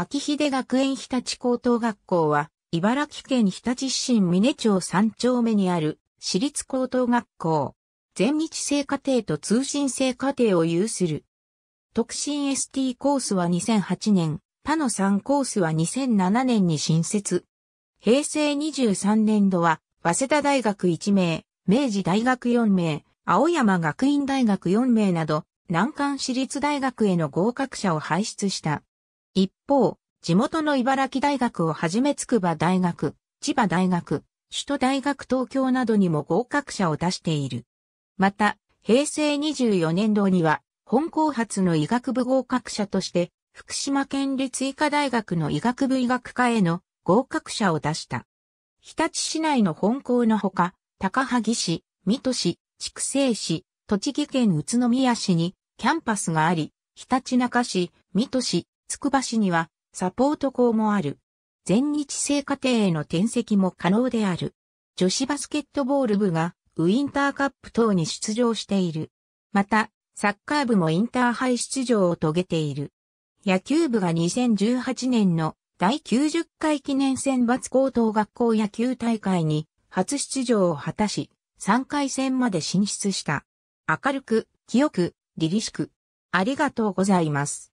秋秀学園日立高等学校は、茨城県日立市新峰町3丁目にある、私立高等学校。全日制課程と通信制課程を有する。特進 ST コースは2008年、他の3コースは2007年に新設。平成23年度は、早稲田大学1名、明治大学4名、青山学院大学4名など、南関私立大学への合格者を輩出した。一方、地元の茨城大学をはじめ筑波大学、千葉大学、首都大学東京などにも合格者を出している。また、平成24年度には、本校発の医学部合格者として、福島県立医科大学の医学部医学科への合格者を出した。日立市内の本校のほか、高萩市、水戸市、筑西市、栃木県宇都宮市にキャンパスがあり、ひたちなか市、水戸市、つくば市にはサポート校もある。全日制家程への転籍も可能である。女子バスケットボール部がウィンターカップ等に出場している。また、サッカー部もインターハイ出場を遂げている。野球部が2018年の第90回記念選抜高等学校野球大会に初出場を果たし、3回戦まで進出した。明るく、清く、凛々しく。ありがとうございます。